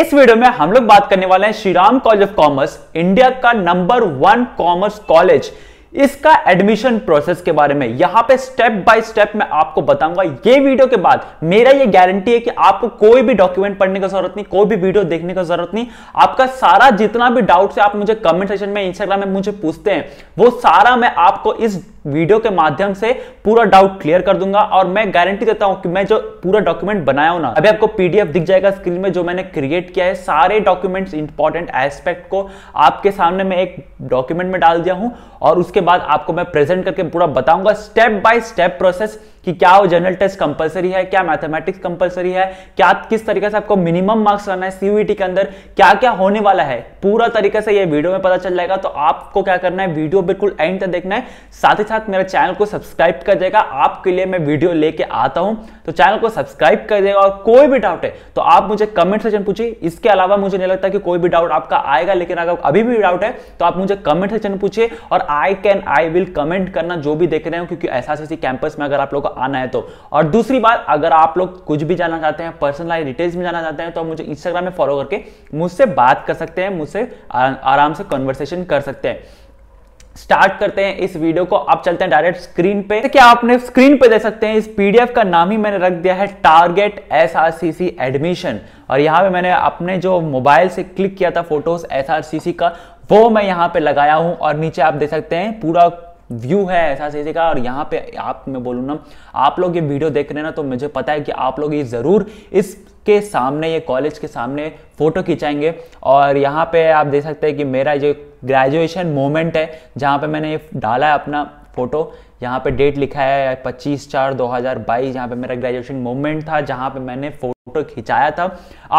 इस वीडियो में हम लोग बात करने वाले हैं Shriram college of commerce India का नंबर वन कॉमर्स कॉलेज इसका एडमिशन प्रोसेस के बारे में यहां पे स्टेप बाय स्टेप मैं आपको बताऊंगा ये वीडियो के बाद मेरा ये गारंटी है कि आपको कोई भी डॉक्यूमेंट पढ़ने की जरूरत नहीं कोई भी वीडियो देखने की जरूरत नहीं आपका सारा जितना भी डाउट है आप मुझे कमेंट सेशन में इंस्टाग्राम में मुझे पूछते हैं वो सारा मैं आपको इस वीडियो के माध्यम से पूरा डाउट क्लियर कर दूंगा और मैं गारंटी देता हूं कि मैं जो पूरा डॉक्यूमेंट बनाया हूं ना अभी आपको पीडीएफ दिख जाएगा स्क्रीन में जो मैंने क्रिएट किया है सारे डॉक्यूमेंट्स इंपॉर्टेंट एस्पेक्ट को आपके सामने मैं एक डॉक्यूमेंट में डाल दिया हूं और उसके बाद आपको मैं प्रेजेंट करके पूरा बताऊंगा स्टेप बाय स्टेप प्रोसेस कि क्या वो जनरल टेस्ट कंपलसरी है क्या मैथमेटिक्स कंपलसरी है क्या किस तरीके से आपको मिनिमम मार्क्स लाना है सीयूईटी e के अंदर क्या क्या होने वाला है पूरा तरीके से ये वीडियो में पता चल जाएगा तो आपको क्या करना है वीडियो बिल्कुल एंड तक देखना है साथ ही साथ मेरा चैनल को सब्सक्राइब कर देगा आपके लिए मैं वीडियो लेके आता हूं तो चैनल को सब्सक्राइब कर देगा और कोई भी डाउट है तो आप मुझे कमेंट सेक्शन पूछिए इसके अलावा मुझे नहीं लगता कि कोई भी डाउट आपका आएगा लेकिन अगर अभी भी डाउट है तो आप मुझे कमेंट सेक्शन पूछिए और I can I will comment करना जो भी देख रहे हो क्योंकि ऐसा कैंपस में अगर आप लोग आना है तो और दूसरी बात अगर आप लोग कुछ भी जानना चाहते हैं पर्सनल डिटेल्स में जाना चाहते हैं तो मुझे इंस्टाग्राम में फॉलो करके मुझसे बात कर सकते हैं मुझसे आराम से कन्वर्सेशन कर सकते हैं स्टार्ट करते हैं इस वीडियो को अब चलते हैं डायरेक्ट स्क्रीन पे क्या आपने स्क्रीन पे दे सकते हैं इस पीडीएफ का नाम ही मैंने रख दिया है टारगेट एसआरसीसी एडमिशन और यहां पे मैंने अपने जो मोबाइल से क्लिक किया था फोटोज एसआरसीसी का वो मैं यहाँ पे लगाया हूँ और नीचे आप देख सकते हैं पूरा व्यू है ऐसा ऐसे का और यहाँ पे आप मैं बोलूँ ना आप लोग ये वीडियो देख रहे हैं ना तो मुझे पता है कि आप लोग ये ज़रूर इसके सामने ये कॉलेज के सामने फ़ोटो खिंचाएंगे और यहाँ पे आप देख सकते हैं कि मेरा जो ग्रेजुएशन मोमेंट है जहाँ पे मैंने डाला है अपना फ़ोटो यहाँ पे डेट लिखा है 25 चार 2022 यहाँ पे मेरा ग्रेजुएशन मोमेंट था जहाँ पे मैंने फोटो खिंचाया था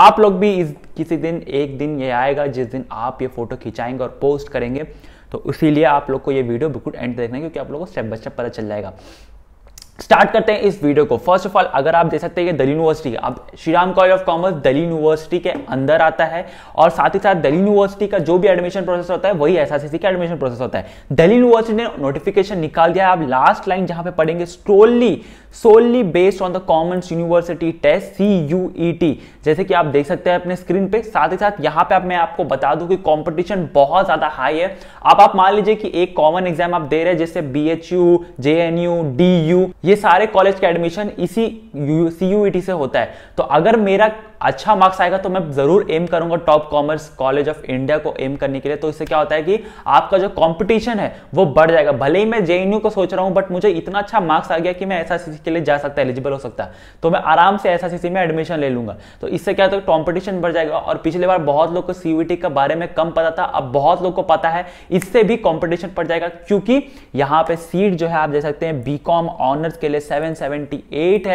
आप लोग भी इस किसी दिन एक दिन ये आएगा जिस दिन आप ये फोटो खिंचाएंगे और पोस्ट करेंगे तो इसीलिए आप लोग को ये वीडियो बिल्कुल एंड देखना है क्योंकि आप लोग को स्टेप बाय स्टेप पता चल जाएगा स्टार्ट करते हैं इस वीडियो को फर्स्ट ऑफ ऑल अगर आप देख सकते हैं ये दिल्ली यूनिवर्सिटी अब Shriram college of commerce Delhi university के अंदर आता है और साथ ही साथ दिल्ली यूनिवर्सिटी का जो भी एडमिशन प्रोसेस होता है वही एस का एडमिशन प्रोसेस होता है दिल्ली यूनिवर्सिटी ने नोटिफिकेशन निकाल दिया है आप लास्ट लाइन जहां पे पढ़ेंगे स्टोली solely based on the commerce university test C U E T जैसे कि आप देख सकते हैं अपने स्क्रीन पे साथ ही साथ यहाँ पे आप मैं आपको बता दूं कि कंपटीशन बहुत ज्यादा हाई है आप आप मान लीजिए कि एक कॉमन एग्जाम आप दे रहे हैं जैसे B H U J N U D U ये सारे कॉलेज का एडमिशन इसी सी e से होता है तो अगर मेरा अच्छा मार्क्स आएगा तो मैं जरूर एम करूंगा top commerce college of India को एम करने के लिए तो इससे क्या होता है कि आपका जो कॉम्पिटिशन है वो बढ़ जाएगा भले ही मैं जेएनयू को सोच रहा हूं बट मुझे इतना अच्छा मार्क्स आ गया कि मैं एस के लिए जा सकता एलिजिबल हो सकता तो मैं आराम से एस में एडमिशन ले लूंगा तो इससे क्या होता है कॉम्पिटिशन बढ़ जाएगा और पिछले बार बहुत लोग को सीवीटी के बारे में कम पता था अब बहुत लोग को पता है इससे भी कॉम्पिटिशन पड़ जाएगा क्योंकि यहाँ पे सीट जो है आप देख सकते हैं बी ऑनर्स के लिए सेवन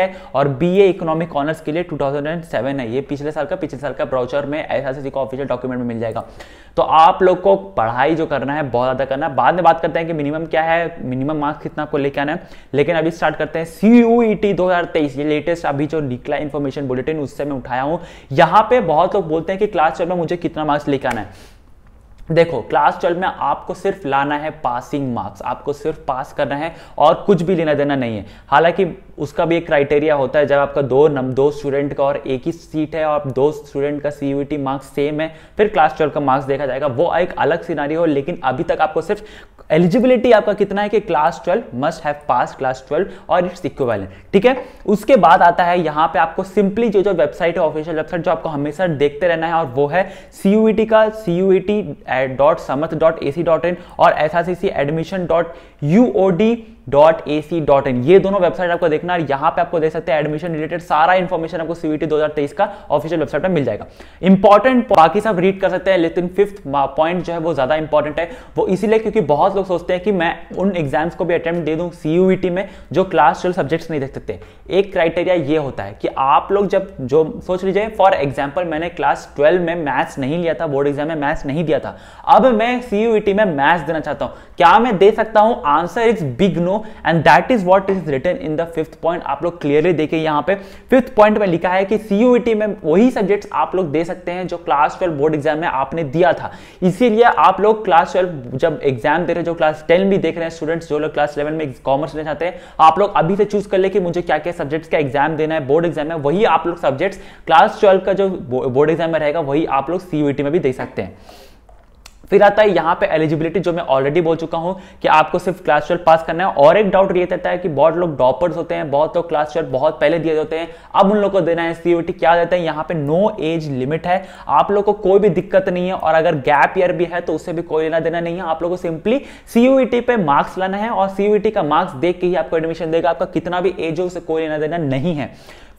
है और बी इकोनॉमिक ऑनर्स के लिए टू है ये पिछले साल का पिछले साल का ब्राउचर में ऐसा किसी को ऑफिशियल डॉक्यूमेंट में मिल जाएगा तो आप लोग को पढ़ाई जो करना है बहुत ज़्यादा करना है बाद में बात करते हैं कि मिनिमम क्या है मिनिमम मार्क्स कितना आपको लेके आना है लेकिन अभी स्टार्ट करते हैं सी यू ई टी दो हज़ार तेईस ये लेटेस्ट अभी जो निकला इन्फॉर्मेशन बुलेटिन उससे मैं उठाया हूँ यहाँ पे बहुत लोग बोलते हैं कि क्लास ट्वेल्व में मुझे कितना मार्क्स लेके आना है देखो क्लास ट्वेल्व में आपको सिर्फ लाना है पासिंग मार्क्स आपको सिर्फ पास करना है और कुछ भी लेना देना नहीं है हालांकि उसका भी एक क्राइटेरिया होता है जब आपका दो नम दो स्टूडेंट का और एक ही सीट है और दो स्टूडेंट का सी मार्क्स सेम है फिर क्लास ट्वेल्व का मार्क्स देखा जाएगा वो एक अलग सिनारी हो लेकिन अभी तक आपको सिर्फ एलिजिबिलिटी आपका कितना है कि class twelve must have pass class twelve और इट्स इक्विवेलेंट ठीक है उसके बाद आता है यहाँ पे आपको सिंपली जो जो वेबसाइट है ऑफिशियल वेबसाइट जो आपको हमेशा देखते रहना है और वो है सी यू टी का C U E T dot Samarth dot A C dot in और S R C C admission dot U O D dot A C dot in ये दोनों वेबसाइट आपको देखना है यहाँ पे आपको देख सकते हैं एडमिशन रिलेटेड सारा इन्फॉर्मेशन आपको सीवीटी 2023 का ऑफिशियल वेबसाइट पर मिल जाएगा इंपॉर्टेंट बाकी सब रीड कर सकते हैं लेकिन फिफ्थ पॉइंट जो है वो ज्यादा इंपॉर्टेंट है वो इसीलिए क्योंकि बहुत लोग सोचते हैं कि मैं उन एग्जाम्स को भी अटेम्प्ट दे दूँ सी में जो क्लास ट्वेल्व सब्जेक्ट्स नहीं देख सकते एक क्राइटेरिया ये होता है कि आप लोग जब जो सोच लीजिए फॉर एग्जाम्पल मैंने क्लास ट्वेल्व में मैथ्स नहीं लिया था बोर्ड एग्जाम में मैथ्स नहीं दिया था अब मैं सी में मैथ्स देना चाहता हूँ क्या मैं दे सकता हूँ answer is big no no and that is what is written in the fifth point आप लोग क्लियरली देखें यहाँ पे फिफ्थ पॉइंट में लिखा है कि सीयूईटी e में वही सब्जेक्ट्स आप लोग दे सकते हैं जो क्लास ट्वेल्व बोर्ड एग्जाम में आपने दिया था इसीलिए आप लोग क्लास ट्वेल्व जब एग्जाम दे रहे जो क्लास टेन भी देख रहे हैं स्टूडेंट्स जो लोग क्लास इलेवन में कॉमर्स लेना चाहते हैं आप लोग अभी से चूज कर ले कि मुझे क्या क्या सब्जेक्ट्स का एग्जाम देना है बोर्ड एग्जाम है वही आप लोग सब्जेक्ट्स क्लास ट्वेल्व का जो बोर्ड एग्जाम में रहेगा वही आप लोग सीयूईटी e में भी दे सकते हैं फिर आता है यहाँ पे एलिजिबिलिटी जो मैं ऑलरेडी बोल चुका हूँ कि आपको सिर्फ क्लास ट्वेल्व पास करना है और एक डाउट ये रहता है कि बहुत लोग डॉपर्स होते हैं बहुत लोग क्लास ट्वेल्व बहुत पहले दिए होते हैं अब उन लोग को देना है सीयूटी क्या देते हैं यहाँ पे नो एज लिमिट है आप लोग को कोई भी दिक्कत नहीं है और अगर गैप ईयर भी है तो उससे भी कोई लेना देना नहीं है आप लोग को सिंपली सीयूटी पे मार्क्स लाना है और सीयूटी का मार्क्स देख के ही आपको एडमिशन देगा आपका कितना भी एज हो उसे कोई लेना देना नहीं है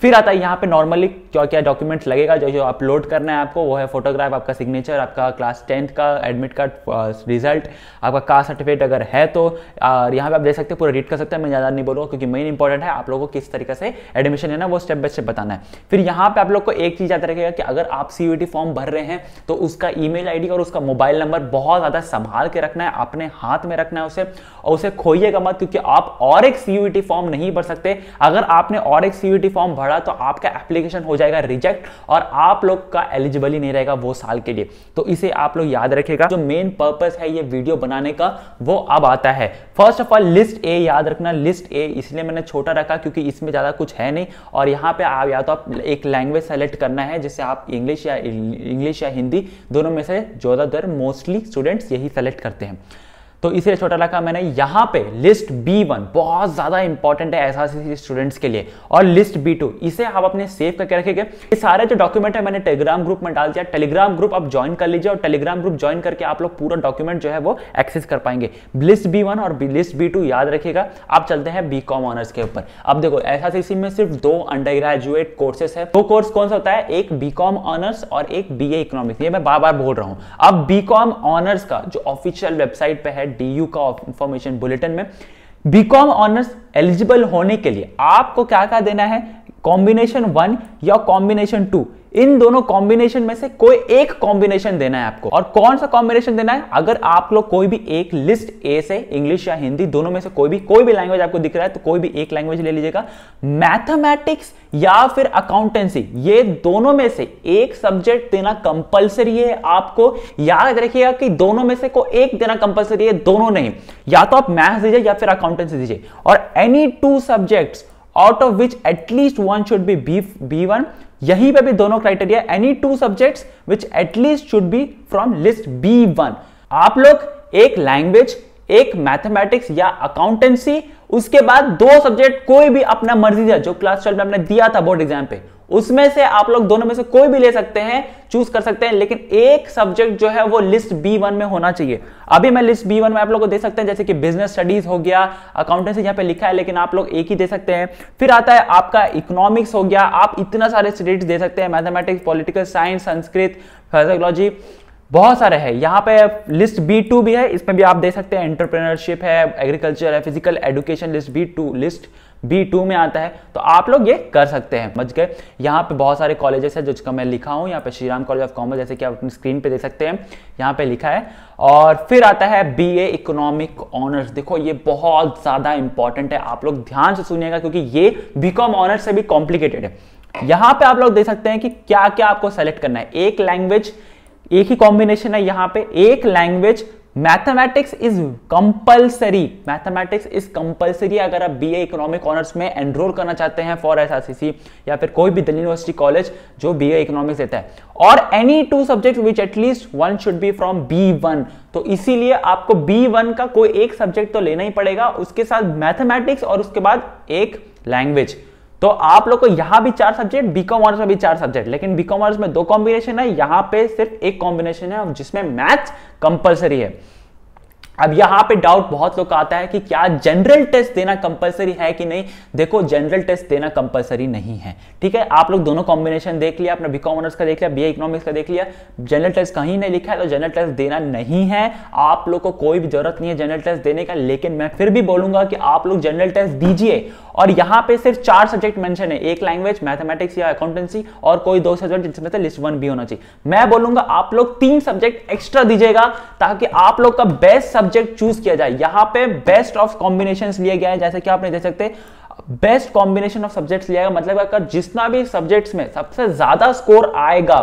फिर आता है यहाँ पे नॉर्मली क्या क्या डॉक्यूमेंट्स लगेगा जो जो अपलोड करना है आपको वो है फोटोग्राफ आपका सिग्नेचर आपका क्लास टेंथ का एडमिट कार्ड रिजल्ट आपका कास्ट सर्टिफिकेट अगर है तो यहाँ पे आप देख सकते हैं पूरा रीड कर सकते हैं मैं ज़्यादा नहीं बोलूँगा क्योंकि मेन इंपॉर्टेंट है आप लोगों को किस तरीके से एडमिशन लेना वो स्टेप बाय स्टेप बताना है फिर यहाँ पर आप लोग को एक चीज़ याद रखेगा कि अगर आप सी फॉर्म भर रहे हैं तो उसका ई मेल और उसका मोबाइल नंबर बहुत ज़्यादा संभाल के रखना है अपने हाथ में रखना है उसे और उसे खोइएगा मत क्योंकि आप और एक सी फॉर्म नहीं भर सकते अगर आपने और एक सी फॉर्म भरा पड़ा तो आपका एप्लीकेशन हो जाएगा रिजेक्ट और आप लोग का एलिजिबल ही नहीं रहेगा वो साल के लिए तो इसे आप लोग याद रखेगा जो मेन पर्पज है ये वीडियो बनाने का वो अब आता है first of all list A याद रखना लिस्ट ए इसलिए मैंने छोटा रखा क्योंकि इसमें ज़्यादा कुछ है नहीं और यहाँ पे आप या तो आप एक लैंग्वेज सेलेक्ट करना है जिससे आप इंग्लिश या इंग्लिश या हिंदी दोनों में से ज़्यादातर मोस्टली स्टूडेंट्स यही सेलेक्ट करते हैं तो इसलिए छोटा लड़का मैंने यहां पे लिस्ट बी वन बहुत ज़्यादा इंपॉर्टेंट है ऐसा स्टूडेंट्स के लिए और लिस्ट बी टू इसे आप अपने सेव करके रखेंगे ये सारे जो डॉक्यूमेंट है मैंने टेलीग्राम ग्रुप में डाल दिया टेलीग्राम ग्रुप आप ज्वाइन कर लीजिए और टेलीग्राम ग्रुप ज्वाइन करके आप लोग पूरा डॉक्यूमेंट जो है वो एक्सेस कर पाएंगे लिस्ट बी और लिस्ट बी याद रखेगा आप चलते हैं बी ऑनर्स के ऊपर अब देखो ऐसा में सिर्फ दो अंडर ग्रेजुएट कोर्सेस है दो कोर्स कौन सा होता है एक बी ऑनर्स और एक बी ए इकोनॉमिक्स ये मैं बार बार बोल रहा हूँ अब बी ऑनर्स का जो ऑफिशियल वेबसाइट पर है यू का इंफॉर्मेशन बुलेटिन में बीकॉम ऑनर्स एलिजिबल होने के लिए आपको क्या क्या देना है कॉम्बिनेशन वन या कॉम्बिनेशन टू इन दोनों कॉम्बिनेशन में से कोई एक कॉम्बिनेशन देना है आपको और कौन सा कॉम्बिनेशन देना है अगर आप लोग कोई भी एक लिस्ट ए से इंग्लिश या हिंदी दोनों में से कोई भी कोई भी लैंग्वेज आपको दिख रहा है तो कोई भी एक लैंग्वेज ले लीजिएगा मैथमेटिक्स या फिर अकाउंटेंसी ये दोनों में से एक सब्जेक्ट देना कंपलसरी है आपको याद रखिएगा कि दोनों में से को एक देना कंपलसरी है दोनों नहीं या तो आप मैथ्स दीजिए या फिर अकाउंटेंसी दीजिए और any two subjects out of which at least one should be B B one यहीं पे भी दोनों criteria any two subjects which at least should be from list B one आप लोग एक लैंग्वेज एक मैथमेटिक्स या अकाउंटेंसी उसके बाद दो सब्जेक्ट कोई भी अपना मर्जी दिया जो क्लास ट्वेल्व में हमने दिया था बोर्ड एग्जाम पे उसमें से आप लोग दोनों में से कोई भी ले सकते हैं चूज कर सकते हैं लेकिन एक सब्जेक्ट जो है वो लिस्ट बी वन में होना चाहिए अभी मैं लिस्ट बी वन में आप लोग को दे सकते हैं जैसे कि बिजनेस स्टडीज हो गया अकाउंटेंसी यहाँ पे लिखा है लेकिन आप लोग एक ही दे सकते हैं फिर आता है आपका इकोनॉमिक्स हो गया आप इतना सारे स्टडीज दे सकते हैं mathematics political science Sanskrit physiology बहुत सारे हैं यहाँ पे लिस्ट बी टू भी है इसमें भी आप दे सकते हैं एंटरप्रेनरशिप है एग्रीकल्चर है physical education list B two list B two में आता है तो आप लोग ये कर सकते हैं समझ गए यहाँ पे बहुत सारे कॉलेजेस है जिसका मैं लिखा हूँ यहाँ पे Shri Ram college of commerce जैसे कि आप अपनी स्क्रीन पे देख सकते हैं यहाँ पे लिखा है और फिर आता है बी ए इकोनॉमिक ऑनर्स देखो ये बहुत ज़्यादा इंपॉर्टेंट है आप लोग ध्यान से सुनिएगा क्योंकि ये बी कॉम ऑनर्स से भी कॉम्प्लिकेटेड है यहाँ पे आप लोग देख सकते हैं कि क्या क्या आपको सेलेक्ट करना है एक लैंग्वेज एक ही कॉम्बिनेशन है यहाँ पे एक language mathematics is compulsory mathematics is compulsory अगर आप बीए इकोनॉमिक ऑनर्स में एनरोल करना चाहते हैं फॉर एसआरसीसी या फिर कोई भी दिल्ली यूनिवर्सिटी कॉलेज जो बीए इकोनॉमिक्स देता है और any two subject which at least one should be from B one तो इसीलिए आपको बी वन का कोई एक सब्जेक्ट तो लेना ही पड़ेगा उसके साथ मैथमेटिक्स और उसके बाद एक लैंग्वेज तो आप लोग को यहां भी चार सब्जेक्ट बी कॉमर्स में भी चार सब्जेक्ट लेकिन बी कॉमर्स में दो कॉम्बिनेशन है यहां पे सिर्फ एक कॉम्बिनेशन है जिसमें मैथ्स कंपलसरी है अब यहां पे डाउट बहुत लोग आता है कि क्या जनरल टेस्ट देना कंपलसरी है कि नहीं देखो जनरल टेस्ट देना कंपलसरी नहीं है ठीक है आप लोग दोनों कॉम्बिनेशन देख लिया अपना बी कॉमर्स का देख लिया बी इकोनॉमिक्स का देख लिया जनरल टेस्ट कहीं नहीं लिखा है तो जनरल टेस्ट देना नहीं है आप लोग को कोई भी जरूरत नहीं है जनरल टेस्ट देने का लेकिन मैं फिर भी बोलूंगा कि आप लोग जनरल टेस्ट दीजिए और यहां पे सिर्फ चार सब्जेक्ट मेंशन है एक लैंग्वेज मैथमेटिक्स या अकाउंटेंसी और कोई दो सब्जेक्ट जिसमें से लिस्ट वन भी होना चाहिए मैं बोलूंगा आप लोग तीन सब्जेक्ट एक्स्ट्रा दीजिएगा ताकि आप लोग का बेस्ट सब्जेक्ट चूज किया जाए यहां पे बेस्ट ऑफ कॉम्बिनेशन लिया गया है जैसे कि आप नहीं देख सकते बेस्ट कॉम्बिनेशन ऑफ सब्जेक्ट्स लिया गया मतलब अगर जितना भी सब्जेक्ट्स में सबसे ज्यादा स्कोर आएगा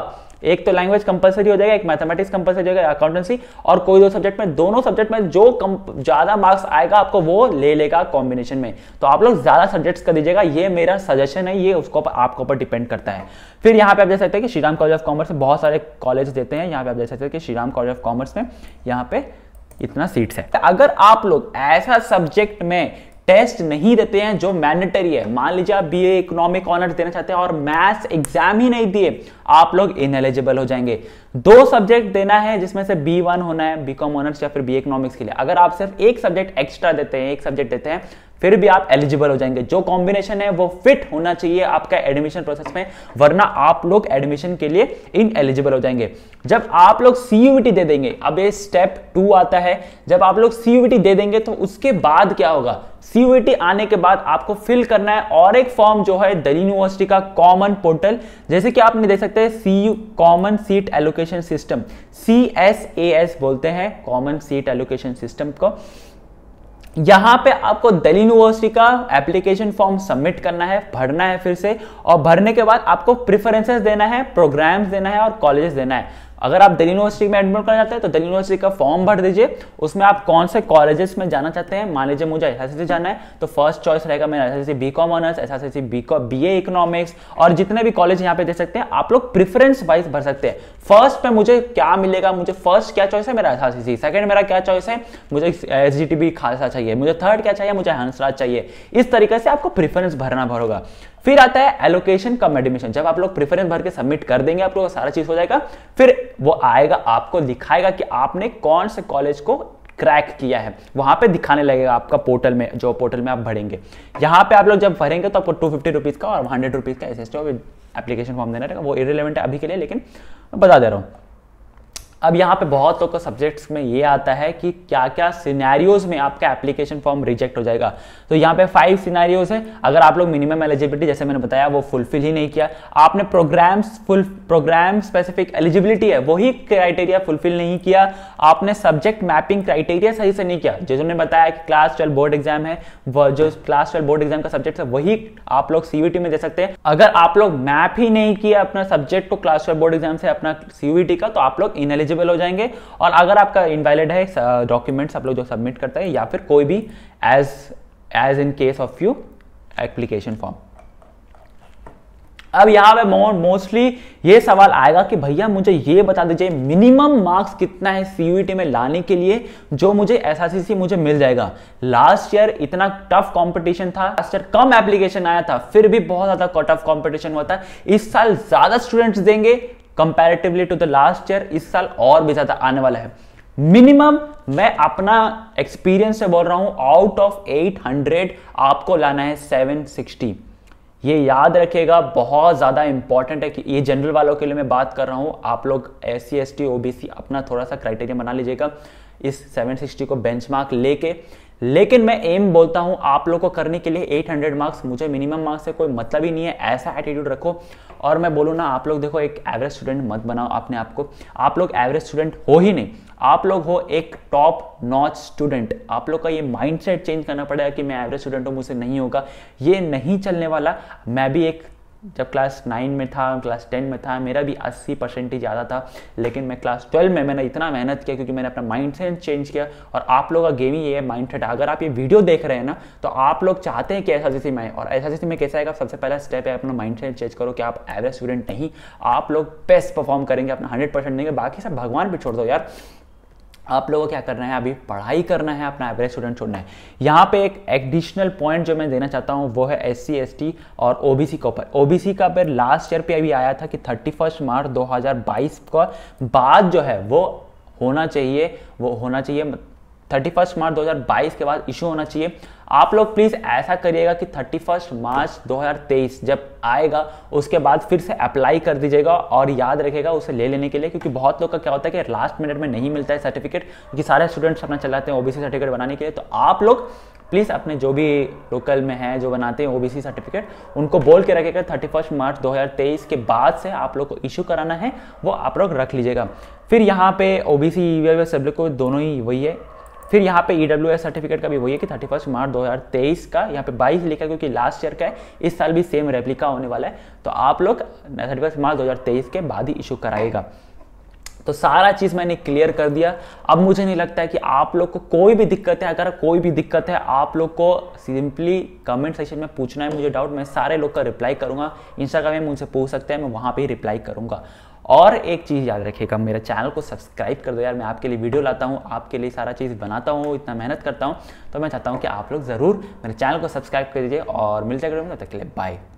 एक तो लैंग्वेज कंपलसरी हो जाएगा एक मैथमेटिक्स कंपलसरी हो जाएगा अकाउंटेंसी और कोई दो सब्जेक्ट में दोनों सब्जेक्ट में जो कम ज्यादा मार्क्स आएगा आपको वो ले लेगा कॉम्बिनेशन में तो आप लोग ज्यादा सब्जेक्ट्स कर दीजिएगा ये मेरा सजेशन है ये उसको आपके ऊपर डिपेंड करता है फिर यहाँ पे आप देख सकते हैं कि श्रीराम कॉलेज ऑफ कॉमर्स बहुत सारे कॉलेज देते हैं यहाँ पे आप देख सकते हैं कि श्रीराम कॉलेज ऑफ कॉमर्स में यहाँ पे इतना सीट्स है तो अगर आप लोग ऐसा सब्जेक्ट में टेस्ट नहीं देते हैं जो मैंडेटरी है मान लीजिए आप बी इकोनॉमिक ऑनर्स देना चाहते हैं और मैथ्स एग्जाम ही नहीं दिए आप लोग इनएलिजिबल हो जाएंगे दो सब्जेक्ट देना है जिसमें से बी वन होना है बीकॉम ऑनर्स या फिर बी इकोनॉमिक्स के लिए अगर आप सिर्फ एक सब्जेक्ट एक्स्ट्रा देते हैं एक सब्जेक्ट देते हैं फिर भी आप एलिजिबल हो जाएंगे जो कॉम्बिनेशन है वो फिट होना चाहिए आपका एडमिशन प्रोसेस में वरना आप लोग एडमिशन के लिए इन एलिजिबल हो जाएंगे जब आप लोग सीयूटी दे देंगे अब ये स्टेप टू आता है जब आप लोग सीयूटी दे देंगे तो उसके बाद क्या होगा सीयूटी आने के बाद आपको फिल करना है और एक फॉर्म जो है दिल्ली यूनिवर्सिटी का कॉमन पोर्टल जैसे कि आप देख सकते हैं see common seat allocation system C S A S बोलते हैं कॉमन सीट एलोकेशन सिस्टम को यहां पे आपको दिल्ली यूनिवर्सिटी का एप्लीकेशन फॉर्म सबमिट करना है भरना है फिर से और भरने के बाद आपको प्रिफरेंसेस देना है प्रोग्राम्स देना है और कॉलेजेस देना है अगर आप दिल्ली यूनिवर्सिटी में एडमिट करना चाहते हैं तो दिल्ली यूनिवर्सिटी का फॉर्म भर दीजिए उसमें आप कौन से कॉलेजेस में जाना चाहते हैं मान लीजिए मुझे एस जाना है तो फर्स्ट चॉइस रहेगा मेरा S S B com honours S S B com B A economics और जितने भी कॉलेज यहाँ पे दे सकते हैं आप लोग प्रिफरेंस वाइज भर सकते हैं फर्स्ट में मुझे क्या मिलेगा मुझे फर्स्ट क्या चॉइस है मेरा एस एस सेकेंड मेरा क्या चॉइस है मुझे S G T B Khalsa चाहिए मुझे थर्ड क्या चाहिए मुझे हंसराज चाहिए इस तरीके से आपको प्रिफरेंस भरना भरोगा फिर आता है एलोकेशन कम एडमिशन जब आप लोग प्रेफरेंस भर के सबमिट कर देंगे आप लोग सारा चीज हो जाएगा फिर वो आएगा आपको दिखाएगा कि आपने कौन से कॉलेज को क्रैक किया है वहां पे दिखाने लगेगा आपका पोर्टल में जो पोर्टल में आप भरेंगे यहाँ पे आप लोग जब भरेंगे तो आपको टू फिफ्टी रुपीज़ का और हंड्रेड रुपीज़ का एस एस एप्लीकेशन फॉर्म देना रहेगा वो इरेलीवेंट है अभी के लिए लेकिन बता दे रहा हूँ अब यहाँ पे बहुत लोग का सब्जेक्ट्स में ये आता है कि क्या क्या सिनेरियोज में आपका एप्लीकेशन फॉर्म रिजेक्ट हो जाएगा तो यहाँ पे फाइव सिनेरियोज है अगर आप लोग मिनिमम एलिजिबिलिटी जैसे मैंने बताया वो फुलफिल ही नहीं किया आपने programs full program specific eligibility है वही क्राइटेरिया फुलफिल नहीं किया आपने सब्जेक्ट मैपिंग क्राइटेरिया सही से नहीं किया जिन्होंने बताया कि क्लास ट्वेल्व बोर्ड एग्जाम है जो क्लास ट्वेल्व बोर्ड एग्जाम का सब्जेक्ट है वही आप लोग सीवीटी में दे सकते हैं अगर आप लोग मैप ही नहीं किया अपना सब्जेक्ट को क्लास ट्वेल्व बोर्ड एग्जाम से अपना सीवीटी का तो आप लोग इनएलिजिबल एलिजिबल हो जाएंगे और अगर आपका इनवैलिड है डॉक्यूमेंट्स आप लोग जो सबमिट करते हैं या फिर कोई भी as as in case of U application form अब यहां पे मोस्टली ये सवाल आएगा कि भैया मुझे ये बता दीजिए मिनिमम मार्क्स कितना है सीयूईटी e में लाने के लिए जो मुझे एसआरसीसी मुझे मिल जाएगा लास्ट ईयर इतना टफ कंपटीशन था लास्ट ईयर कम एप्लीकेशन आया था फिर भी बहुत ज्यादा टफ कंपटीशन हुआ था इस साल ज्यादा स्टूडेंट्स देंगे comparatively to the last year इस साल और भी ज्यादा आने वाला है मिनिमम मैं अपना एक्सपीरियंस से बोल रहा हूं आउट ऑफ 800 आपको लाना है 760 ये याद रखिएगा बहुत ज़्यादा इंपॉर्टेंट है कि ये जनरल वालों के लिए मैं बात कर रहा हूं आप लोग S C S T O B C अपना थोड़ा सा क्राइटेरिया बना लीजिएगा इस 760 को बेंचमार्क लेके लेकिन मैं एम बोलता हूं आप लोग को करने के लिए 800 मार्क्स मुझे मिनिमम मार्क्स से कोई मतलब ही नहीं है ऐसा एटीट्यूड रखो और मैं बोलूँ ना आप लोग देखो एक एवरेज स्टूडेंट मत बनाओ अपने आप को आप लोग एवरेज स्टूडेंट हो ही नहीं आप लोग हो एक टॉप नॉच स्टूडेंट आप लोग का ये माइंडसेट चेंज करना पड़ेगा कि मैं एवरेज स्टूडेंट हूँ मुझसे नहीं होगा ये नहीं चलने वाला मैं भी एक जब क्लास नाइन में था क्लास टेन में था मेरा भी अस्सी परसेंटेज ज़्यादा था लेकिन मैं क्लास ट्वेल्व में मैंने इतना मेहनत किया क्योंकि मैंने अपना माइंड सेट चेंज किया और आप लोग का गेम ही ये है माइंड सेट अगर आप ये वीडियो देख रहे हैं ना तो आप लोग चाहते हैं कि ऐसा जैसे मैं और ऐसा जैसे मैं कैसा आएगा सबसे पहला स्टेप है अपना माइंड सेट चेंज करो कि आप एवरेज स्टूडेंट नहीं आप लोग बेस्ट परफॉर्म करेंगे अपना हंड्रेड परसेंट देंगे बाकी सब भगवान पर छोड़ दो यार आप लोगों को क्या करना है अभी पढ़ाई करना है अपना एवरेज स्टूडेंट छोड़ना है यहाँ पे एक एडिशनल पॉइंट जो मैं देना चाहता हूँ वो है एस सी और ओ बी सी का ऊपर सी का फिर लास्ट ईयर पे अभी आया था कि थर्टी फर्स्ट मार्च 2022 का बाद जो है वो होना चाहिए वो होना चाहिए थर्टी फर्स्ट मार्च 2022 के बाद इशू होना चाहिए आप लोग प्लीज़ ऐसा करिएगा कि थर्टी फर्स्ट मार्च 2023 जब आएगा उसके बाद फिर से अप्लाई कर दीजिएगा और याद रखेगा उसे ले लेने के लिए क्योंकि बहुत लोग का क्या होता है कि लास्ट मिनट में नहीं मिलता है सर्टिफिकेट क्योंकि सारे स्टूडेंट्स अपना चलाते हैं ओबीसी सर्टिफिकेट बनाने के लिए तो आप लोग प्लीज़ अपने जो भी लोकल में हैं जो बनाते हैं ओबीसी सर्टिफिकेट उनको बोल के रखेगा थर्टी फर्स्ट मार्च 2023 के बाद से आप लोग को इशू कराना है वो आप लोग रख लीजिएगा फिर यहाँ पे ओ बी सी को दोनों ही वही है फिर यहाँ पे ईडब्ल्यू e सर्टिफिकेट का भी वही है कि थर्टी मार्च 2023 का यहाँ पे 22 लिखा है क्योंकि लास्ट ईयर का है इस साल भी सेम रेप्लिका होने वाला है तो आप लोग थर्टी मार्च 2023 के बाद ही इशू कराएगा तो सारा चीज़ मैंने क्लियर कर दिया अब मुझे नहीं लगता है कि आप लोग को कोई भी दिक्कत है अगर कोई भी दिक्कत है आप लोग को सिंपली कमेंट सेक्शन में पूछना है मुझे डाउट मैं सारे लोग का रिप्लाई करूंगा इंस्टाग्राम में मुझसे पूछ सकते हैं मैं वहाँ पे ही रिप्लाई करूंगा और एक चीज़ याद रखिएगा मेरे चैनल को सब्सक्राइब कर दो यार मैं आपके लिए वीडियो लाता हूँ आपके लिए सारा चीज़ बनाता हूँ इतना मेहनत करता हूँ तो मैं चाहता हूँ कि आप लोग ज़रूर मेरे चैनल को सब्सक्राइब कर दीजिए और मिलते हैं तब तक के लिए बाय